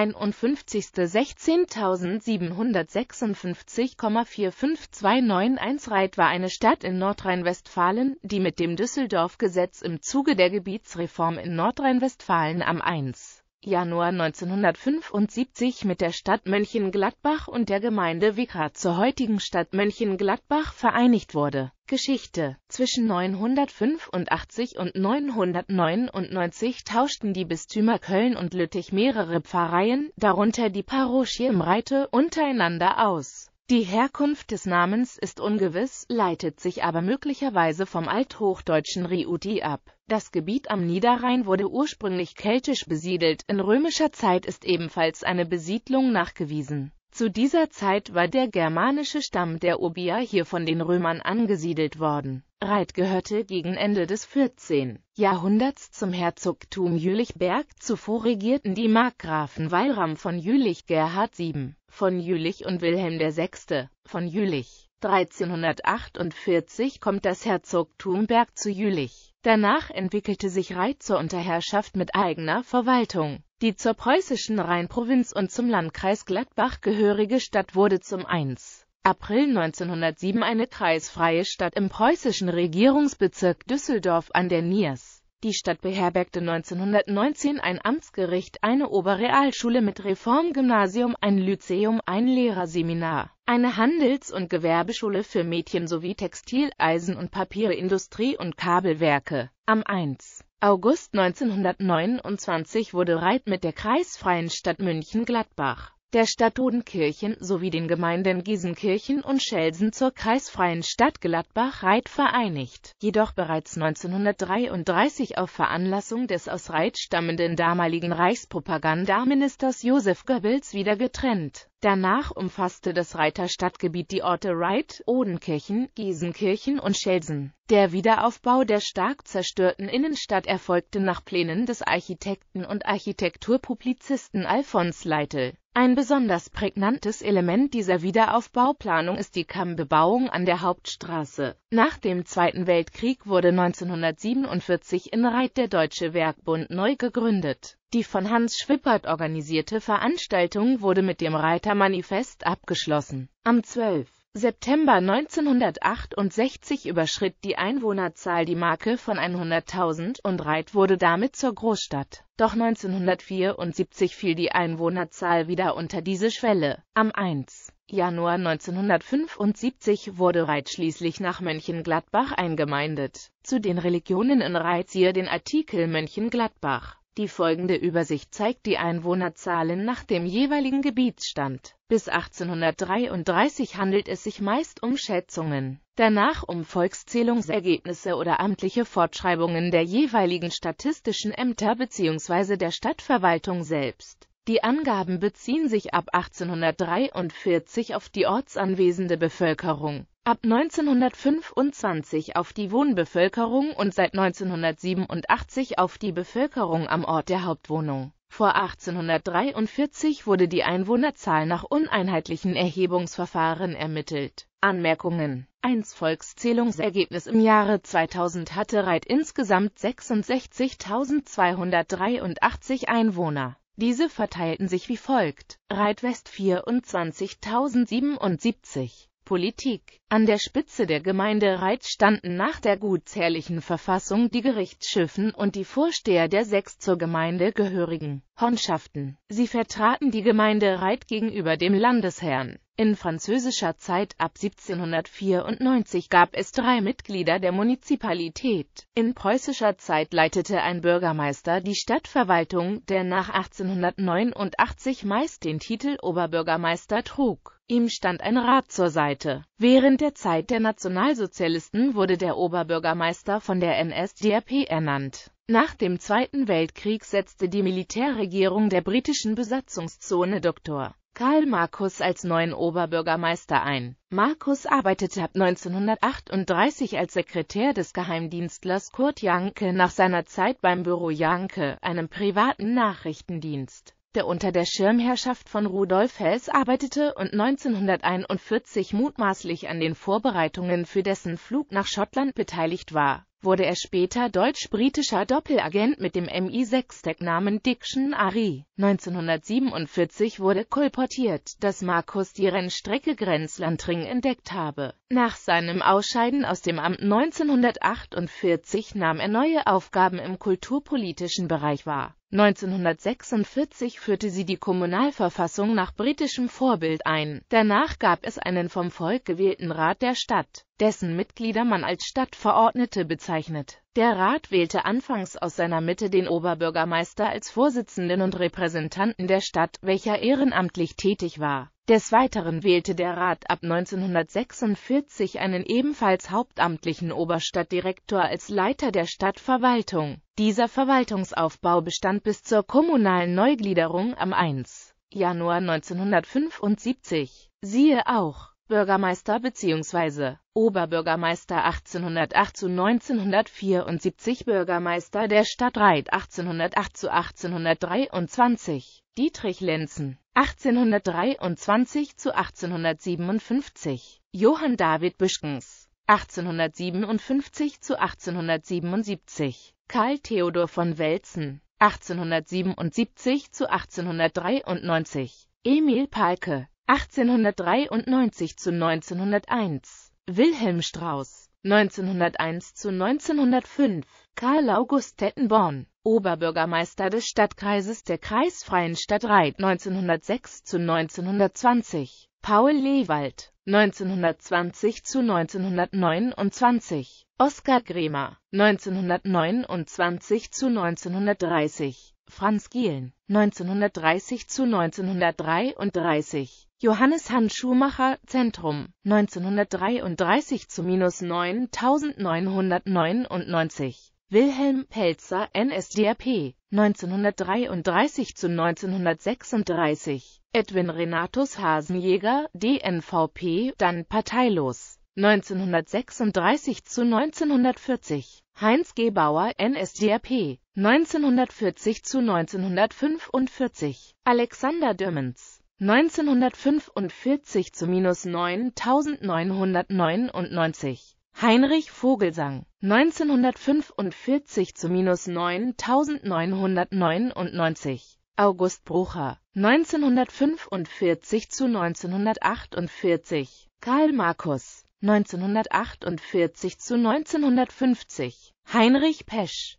51. Reit war eine Stadt in Nordrhein-Westfalen, die mit dem Düsseldorf-Gesetz im Zuge der Gebietsreform in Nordrhein-Westfalen am 1. Januar 1975 mit der Stadt Mönchengladbach und der Gemeinde Wickra zur heutigen Stadt Mönchengladbach vereinigt wurde. Geschichte Zwischen 985 und 999 tauschten die Bistümer Köln und Lüttich mehrere Pfarreien, darunter die Parochie im Reite, untereinander aus die Herkunft des Namens ist ungewiss, leitet sich aber möglicherweise vom althochdeutschen Riuti ab. Das Gebiet am Niederrhein wurde ursprünglich keltisch besiedelt, in römischer Zeit ist ebenfalls eine Besiedlung nachgewiesen. Zu dieser Zeit war der germanische Stamm der Obia hier von den Römern angesiedelt worden. Reit gehörte gegen Ende des 14. Jahrhunderts zum Herzogtum Jülichberg, zuvor regierten die Markgrafen Walram von Jülich Gerhard VII von Jülich und Wilhelm VI. von Jülich. 1348 kommt das Herzogtum Berg zu Jülich. Danach entwickelte sich Reit zur Unterherrschaft mit eigener Verwaltung. Die zur preußischen Rheinprovinz und zum Landkreis Gladbach gehörige Stadt wurde zum 1. April 1907 eine kreisfreie Stadt im preußischen Regierungsbezirk Düsseldorf an der Niers. Die Stadt beherbergte 1919 ein Amtsgericht, eine Oberrealschule mit Reformgymnasium, ein Lyzeum, ein Lehrerseminar, eine Handels- und Gewerbeschule für Mädchen sowie Textil-, Eisen- und Papierindustrie und Kabelwerke. Am 1. August 1929 wurde Reit mit der kreisfreien Stadt München-Gladbach der Stadt Dudenkirchen sowie den Gemeinden Giesenkirchen und Schelsen zur kreisfreien Stadt Gladbach-Reit vereinigt, jedoch bereits 1933 auf Veranlassung des aus Reit stammenden damaligen Reichspropagandaministers Josef Goebbels wieder getrennt. Danach umfasste das Reiter Stadtgebiet die Orte Reit, Odenkirchen, Giesenkirchen und Schelsen. Der Wiederaufbau der stark zerstörten Innenstadt erfolgte nach Plänen des Architekten und Architekturpublizisten Alfons Leitl. Ein besonders prägnantes Element dieser Wiederaufbauplanung ist die Kammbebauung an der Hauptstraße. Nach dem Zweiten Weltkrieg wurde 1947 in Reit der Deutsche Werkbund neu gegründet. Die von Hans Schwippert organisierte Veranstaltung wurde mit dem Reitermanifest abgeschlossen. Am 12. September 1968 überschritt die Einwohnerzahl die Marke von 100.000 und Reit wurde damit zur Großstadt. Doch 1974 fiel die Einwohnerzahl wieder unter diese Schwelle. Am 1. Januar 1975 wurde Reit schließlich nach Mönchengladbach eingemeindet. Zu den Religionen in Reit siehe den Artikel Mönchengladbach die folgende Übersicht zeigt die Einwohnerzahlen nach dem jeweiligen Gebietsstand. Bis 1833 handelt es sich meist um Schätzungen, danach um Volkszählungsergebnisse oder amtliche Fortschreibungen der jeweiligen statistischen Ämter bzw. der Stadtverwaltung selbst. Die Angaben beziehen sich ab 1843 auf die ortsanwesende Bevölkerung. Ab 1925 auf die Wohnbevölkerung und seit 1987 auf die Bevölkerung am Ort der Hauptwohnung. Vor 1843 wurde die Einwohnerzahl nach uneinheitlichen Erhebungsverfahren ermittelt. Anmerkungen 1 Volkszählungsergebnis im Jahre 2000 hatte Reit insgesamt 66.283 Einwohner. Diese verteilten sich wie folgt: Reit West 24.077 Politik. An der Spitze der Gemeinde Reit standen nach der gutsherrlichen Verfassung die Gerichtsschiffen und die Vorsteher der sechs zur Gemeinde gehörigen Honschaften. Sie vertraten die Gemeinde Reit gegenüber dem Landesherrn. In französischer Zeit ab 1794 gab es drei Mitglieder der Munizipalität. In preußischer Zeit leitete ein Bürgermeister die Stadtverwaltung, der nach 1889 meist den Titel Oberbürgermeister trug. Ihm stand ein Rat zur Seite. Während der Zeit der Nationalsozialisten wurde der Oberbürgermeister von der NSDAP ernannt. Nach dem Zweiten Weltkrieg setzte die Militärregierung der britischen Besatzungszone Dr. Karl Markus als neuen Oberbürgermeister ein. Markus arbeitete ab 1938 als Sekretär des Geheimdienstlers Kurt Janke nach seiner Zeit beim Büro Janke, einem privaten Nachrichtendienst, der unter der Schirmherrschaft von Rudolf Hess arbeitete und 1941 mutmaßlich an den Vorbereitungen für dessen Flug nach Schottland beteiligt war wurde er später deutsch-britischer Doppelagent mit dem MI6-Tech-Namen Diction Ari. 1947 wurde kolportiert, dass Markus die Rennstrecke Grenzlandring entdeckt habe. Nach seinem Ausscheiden aus dem Amt 1948 nahm er neue Aufgaben im kulturpolitischen Bereich wahr 1946 führte sie die Kommunalverfassung nach britischem Vorbild ein. Danach gab es einen vom Volk gewählten Rat der Stadt, dessen Mitglieder man als Stadtverordnete bezeichnet. Der Rat wählte anfangs aus seiner Mitte den Oberbürgermeister als Vorsitzenden und Repräsentanten der Stadt, welcher ehrenamtlich tätig war des Weiteren wählte der Rat ab 1946 einen ebenfalls hauptamtlichen Oberstadtdirektor als Leiter der Stadtverwaltung. Dieser Verwaltungsaufbau bestand bis zur kommunalen Neugliederung am 1. Januar 1975. Siehe auch Bürgermeister bzw. Oberbürgermeister 1808 zu 1974 Bürgermeister der Stadt Reit 1808 zu 1823 Dietrich Lenzen 1823 zu 1857, Johann David Büschkens, 1857 zu 1877, Karl Theodor von Welzen, 1877 zu 1893, Emil Palke, 1893 zu 1901, Wilhelm Strauß, 1901 zu 1905, Karl August Tettenborn, Oberbürgermeister des Stadtkreises der kreisfreien Stadt Reit 1906 zu 1920, Paul Lewald 1920 zu 1929, Oskar Gremer 1929 zu 1930, Franz Gielen 1930 zu 1933, Johannes Hans Schumacher Zentrum 1933 zu minus 9999 Wilhelm Pelzer, NSDAP, 1933 zu 1936, Edwin Renatus Hasenjäger, DNVP, dann parteilos, 1936 zu 1940, Heinz Gebauer, NSDAP, 1940 zu 1945, Alexander Dürmens, 1945 zu minus 9999 Heinrich Vogelsang (1945 – zu 9999) August Brucher (1945 – zu 1948) Karl Markus, (1948 – zu 1950) Heinrich Pesch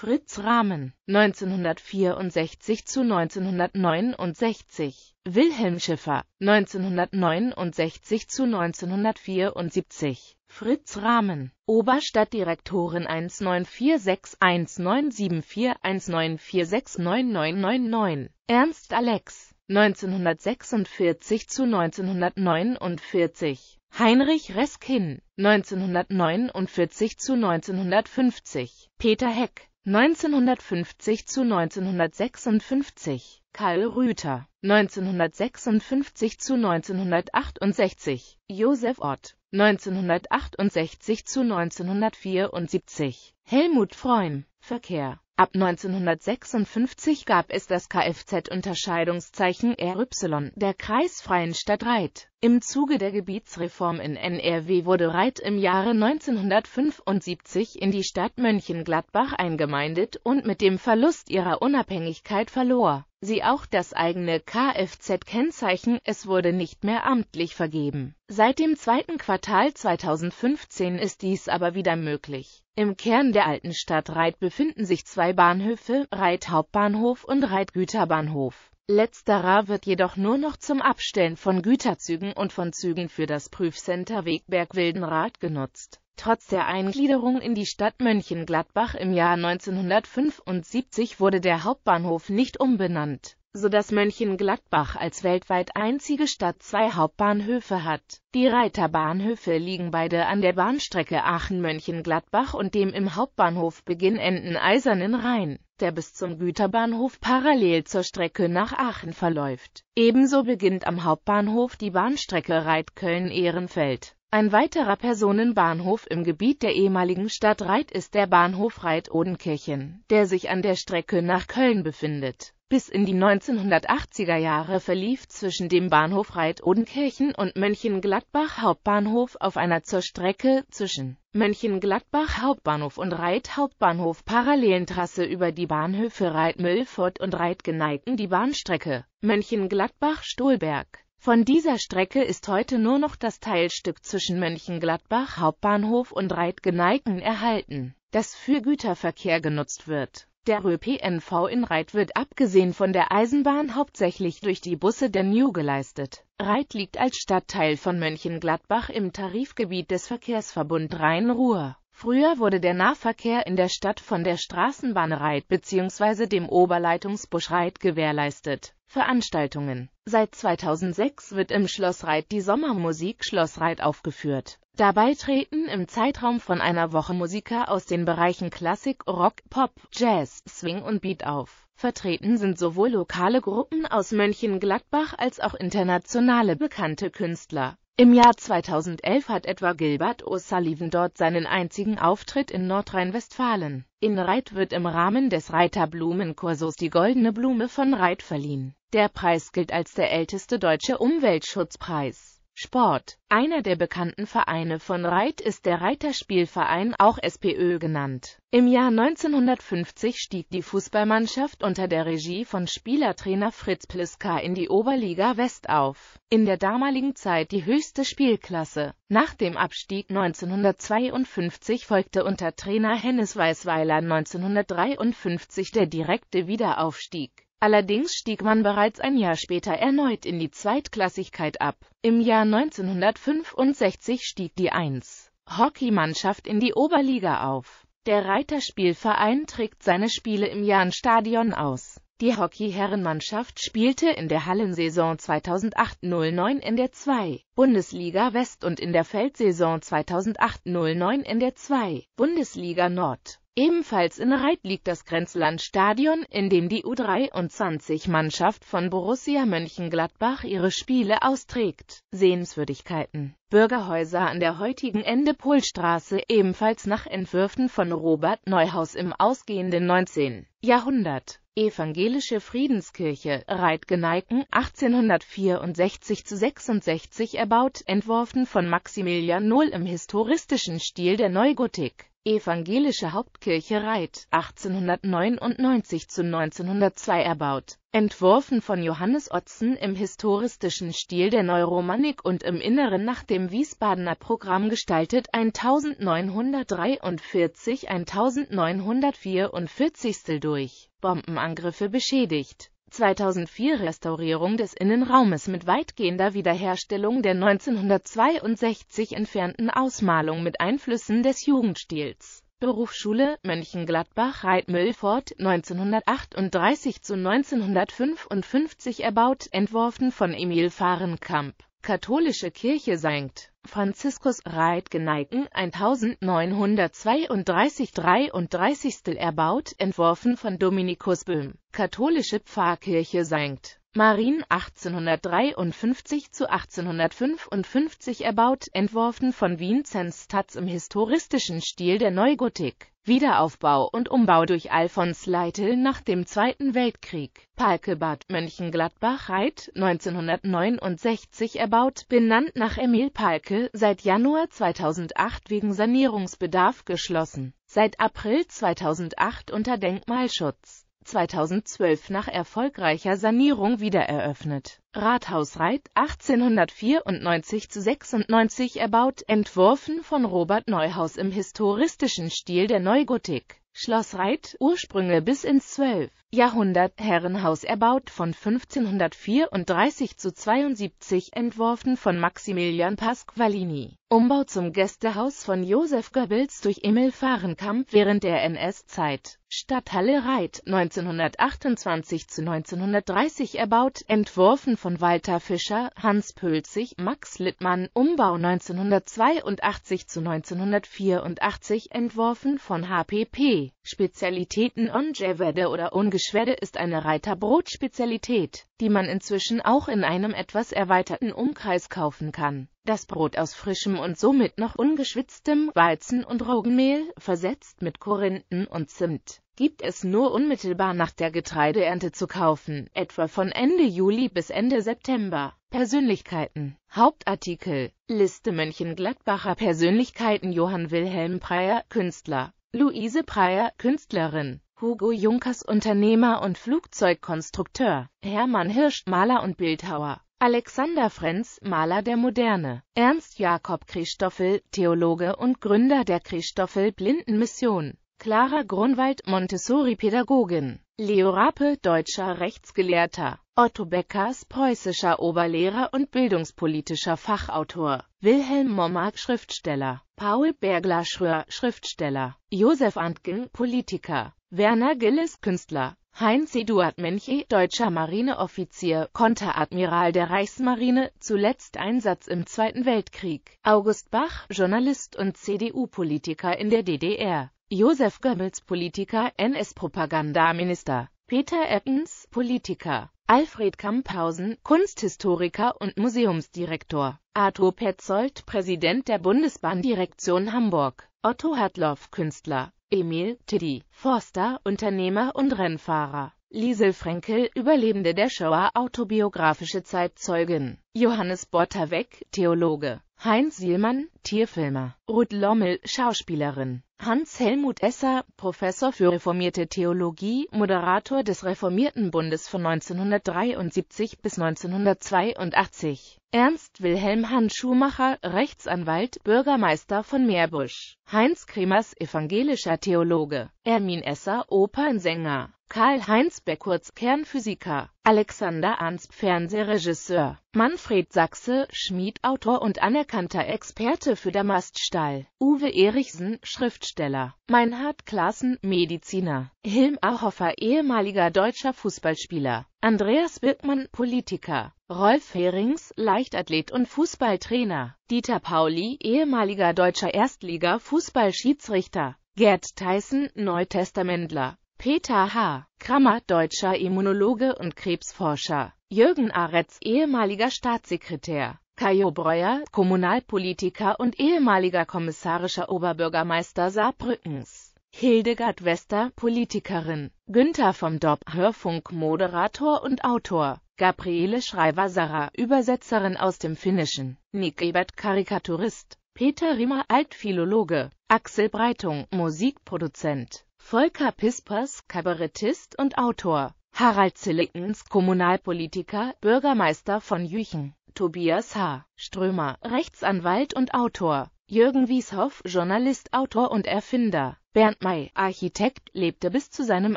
Fritz Rahmen 1964 zu 1969, Wilhelm Schiffer 1969 zu 1974, Fritz Rahmen Oberstadtdirektorin 1946 1974 1946197419469999, Ernst Alex 1946 zu 1949, Heinrich Reskin 1949 zu 1950, Peter Heck 1950 zu 1956, Karl Rüther, 1956 zu 1968, Josef Ott, 1968 zu 1974, Helmut Freun, Verkehr Ab 1956 gab es das Kfz-Unterscheidungszeichen RY der kreisfreien Stadt Reit. Im Zuge der Gebietsreform in NRW wurde Reit im Jahre 1975 in die Stadt Mönchengladbach eingemeindet und mit dem Verlust ihrer Unabhängigkeit verlor Sie auch das eigene Kfz-Kennzeichen, es wurde nicht mehr amtlich vergeben. Seit dem zweiten Quartal 2015 ist dies aber wieder möglich. Im Kern der alten Stadt Reit befinden sich zwei Bahnhöfe, Reit Hauptbahnhof und Reit Güterbahnhof. Letzterer wird jedoch nur noch zum Abstellen von Güterzügen und von Zügen für das Prüfcenter Wegberg Wildenrath genutzt. Trotz der Eingliederung in die Stadt Mönchengladbach im Jahr 1975 wurde der Hauptbahnhof nicht umbenannt, so dass Mönchengladbach als weltweit einzige Stadt zwei Hauptbahnhöfe hat. Die Reiterbahnhöfe liegen beide an der Bahnstrecke Aachen-Mönchengladbach und dem im Hauptbahnhof beginnenden Eisernen Rhein, der bis zum Güterbahnhof parallel zur Strecke nach Aachen verläuft. Ebenso beginnt am Hauptbahnhof die Bahnstrecke Reit-Köln-Ehrenfeld ein weiterer Personenbahnhof im Gebiet der ehemaligen Stadt Reit ist der Bahnhof Reit-Odenkirchen, der sich an der Strecke nach Köln befindet. Bis in die 1980er Jahre verlief zwischen dem Bahnhof Reit-Odenkirchen und Mönchengladbach Hauptbahnhof auf einer zur Strecke zwischen Mönchengladbach Hauptbahnhof und Reit Hauptbahnhof Parallelentrasse über die Bahnhöfe Reit-Müllfort und Reit geneigten die Bahnstrecke Mönchengladbach-Stolberg. Von dieser Strecke ist heute nur noch das Teilstück zwischen Mönchengladbach Hauptbahnhof und reit erhalten, das für Güterverkehr genutzt wird. Der ÖPNV in Reit wird abgesehen von der Eisenbahn hauptsächlich durch die Busse der New geleistet. Reit liegt als Stadtteil von Mönchengladbach im Tarifgebiet des Verkehrsverbund Rhein-Ruhr. Früher wurde der Nahverkehr in der Stadt von der Straßenbahn Reit bzw. dem Oberleitungsbusch Reit gewährleistet. Veranstaltungen. Seit 2006 wird im Schloss Reit die Sommermusik Schloss Reit aufgeführt. Dabei treten im Zeitraum von einer Woche Musiker aus den Bereichen Klassik, Rock, Pop, Jazz, Swing und Beat auf. Vertreten sind sowohl lokale Gruppen aus Mönchengladbach als auch internationale bekannte Künstler. Im Jahr 2011 hat etwa Gilbert O'Sullivan dort seinen einzigen Auftritt in Nordrhein-Westfalen. In Reit wird im Rahmen des Reiter die Goldene Blume von Reit verliehen. Der Preis gilt als der älteste deutsche Umweltschutzpreis. Sport. Einer der bekannten Vereine von Reit ist der Reiterspielverein, auch SPÖ genannt. Im Jahr 1950 stieg die Fußballmannschaft unter der Regie von Spielertrainer Fritz Pliska in die Oberliga West auf, in der damaligen Zeit die höchste Spielklasse. Nach dem Abstieg 1952 folgte unter Trainer Hennes Weißweiler 1953 der direkte Wiederaufstieg. Allerdings stieg man bereits ein Jahr später erneut in die Zweitklassigkeit ab. Im Jahr 1965 stieg die 1. Hockeymannschaft in die Oberliga auf. Der Reiterspielverein trägt seine Spiele im Jahnstadion aus. Die Hockeyherrenmannschaft spielte in der Hallensaison 2008-09 in der 2 Bundesliga West und in der Feldsaison 2008-09 in der 2 Bundesliga Nord. Ebenfalls in Reit liegt das Grenzlandstadion, in dem die U23-Mannschaft von Borussia Mönchengladbach ihre Spiele austrägt. Sehenswürdigkeiten Bürgerhäuser an der heutigen Ende Polstraße, ebenfalls nach Entwürfen von Robert Neuhaus im ausgehenden 19. Jahrhundert. Evangelische Friedenskirche, Reitgeneiken, 1864 zu 66 erbaut, entworfen von Maximilian Nohl im historistischen Stil der Neugotik. Evangelische Hauptkirche Reit, 1899 zu 1902 erbaut. Entworfen von Johannes Otzen im historistischen Stil der Neuromanik und im Inneren nach dem Wiesbadener Programm gestaltet 1943 1944 durch Bombenangriffe beschädigt 2004 Restaurierung des Innenraumes mit weitgehender Wiederherstellung der 1962 entfernten Ausmalung mit Einflüssen des Jugendstils. Berufsschule Mönchengladbach Reitmüllfort, 1938 zu 1955 erbaut, entworfen von Emil Fahrenkamp. Katholische Kirche St. Franziskus Reitgeneiken 1932 33 erbaut, entworfen von Dominikus Böhm. Katholische Pfarrkirche St. Marien 1853 zu 1855 erbaut, entworfen von Vinzenz Tatz im historistischen Stil der Neugotik. Wiederaufbau und Umbau durch Alfons Leitl nach dem Zweiten Weltkrieg. Palkebad Mönchengladbach-Reit 1969 erbaut, benannt nach Emil Palke, seit Januar 2008 wegen Sanierungsbedarf geschlossen. Seit April 2008 unter Denkmalschutz. 2012 nach erfolgreicher Sanierung wiedereröffnet Rathausreit 1894 zu 96 erbaut, entworfen von Robert Neuhaus im historistischen Stil der Neugotik. Schloss Reit, Ursprünge bis ins 12. Jahrhundert, Herrenhaus erbaut von 1534 zu 72, entworfen von Maximilian Pasqualini. Umbau zum Gästehaus von Josef Goebbels durch Emil Fahrenkamp während der NS-Zeit. Stadthalle Reit, 1928 zu 1930 erbaut, entworfen von von Walter Fischer, Hans Pülzig, Max Littmann, Umbau 1982 zu 1984, entworfen von HPP. Spezialitäten Ongewerde oder Ungeschwerde ist eine Reiterbrot-Spezialität, die man inzwischen auch in einem etwas erweiterten Umkreis kaufen kann. Das Brot aus frischem und somit noch ungeschwitztem Weizen und Roggenmehl, versetzt mit Korinthen und Zimt gibt es nur unmittelbar nach der Getreideernte zu kaufen, etwa von Ende Juli bis Ende September. Persönlichkeiten Hauptartikel Liste Mönchengladbacher Persönlichkeiten Johann Wilhelm Preyer, Künstler Luise Preyer, Künstlerin Hugo Junkers Unternehmer und Flugzeugkonstrukteur Hermann Hirsch, Maler und Bildhauer Alexander Frenz, Maler der Moderne, Ernst Jakob Christoffel, Theologe und Gründer der Christoffel blinden mission Clara Grunwald, Montessori-Pädagogin. Leo Rape, deutscher Rechtsgelehrter. Otto Beckers, preußischer Oberlehrer und bildungspolitischer Fachautor. Wilhelm Mommark, Schriftsteller. Paul Bergler Schröer, Schriftsteller. Josef Antgen, Politiker. Werner Gillis, Künstler. Heinz-Eduard Menche, deutscher Marineoffizier, Konteradmiral der Reichsmarine, zuletzt Einsatz im Zweiten Weltkrieg. August Bach, Journalist und CDU-Politiker in der DDR. Josef Goebbels Politiker, NS-Propagandaminister, Peter Eppens Politiker, Alfred Kamphausen Kunsthistoriker und Museumsdirektor, Arthur Petzold Präsident der Bundesbahndirektion Hamburg, Otto Hartloff Künstler, Emil Tiddy Forster Unternehmer und Rennfahrer. Liesel Frenkel, Überlebende der Shoah, autobiografische Zeitzeugin. Johannes Bortaweg, Theologe. Heinz Sielmann, Tierfilmer, Ruth Lommel, Schauspielerin, Hans-Helmut Esser, Professor für reformierte Theologie, Moderator des Reformierten Bundes von 1973 bis 1982, Ernst Wilhelm Hans Schumacher, Rechtsanwalt, Bürgermeister von Meerbusch, Heinz Kremers, evangelischer Theologe, Ermin Esser, Opernsänger, Karl-Heinz Beckurz, Kernphysiker, Alexander Ernst Fernsehregisseur, Manfred Sachse, Schmiedautor und anerkannter Experte für Maststall, Uwe Erichsen, Schriftsteller, Meinhard Klaassen, Mediziner, Hilm Ahoffer, ehemaliger deutscher Fußballspieler, Andreas Birkmann, Politiker, Rolf Herings, Leichtathlet und Fußballtrainer, Dieter Pauli, ehemaliger deutscher Erstliga-Fußballschiedsrichter, Gerd Theissen, Neutestamentler, Peter H. Krammer, deutscher Immunologe und Krebsforscher. Jürgen Aretz, ehemaliger Staatssekretär. Kajo Breuer, Kommunalpolitiker und ehemaliger kommissarischer Oberbürgermeister Saarbrückens. Hildegard Wester, Politikerin. Günther vom Dopp, Hörfunkmoderator und Autor. Gabriele Schreiber-Sarra, Übersetzerin aus dem Finnischen. Nick Ebert, Karikaturist. Peter Riemer, Altphilologe. Axel Breitung, Musikproduzent. Volker Pispers, Kabarettist und Autor, Harald Zillikens, Kommunalpolitiker, Bürgermeister von Jüchen, Tobias H. Strömer, Rechtsanwalt und Autor, Jürgen Wieshoff, Journalist, Autor und Erfinder, Bernd May, Architekt, lebte bis zu seinem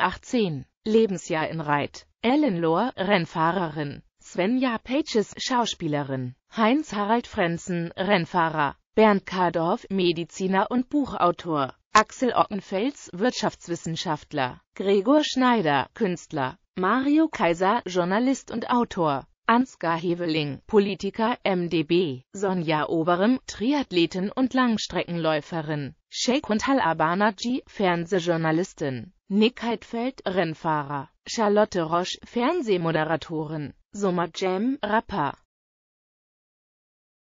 18. Lebensjahr in Reit, Ellen Lohr, Rennfahrerin, Svenja Pages, Schauspielerin, Heinz Harald Frenzen, Rennfahrer, Bernd Kardorf, Mediziner und Buchautor. Axel Ockenfels, Wirtschaftswissenschaftler, Gregor Schneider, Künstler, Mario Kaiser, Journalist und Autor, Ansgar Heveling, Politiker, MdB, Sonja Oberem, Triathletin und Langstreckenläuferin, Sheikh und Hal Abanaji, Fernsehjournalistin, Nick Heidfeld, Rennfahrer, Charlotte Roche, Fernsehmoderatorin, Soma Jam, Rapper,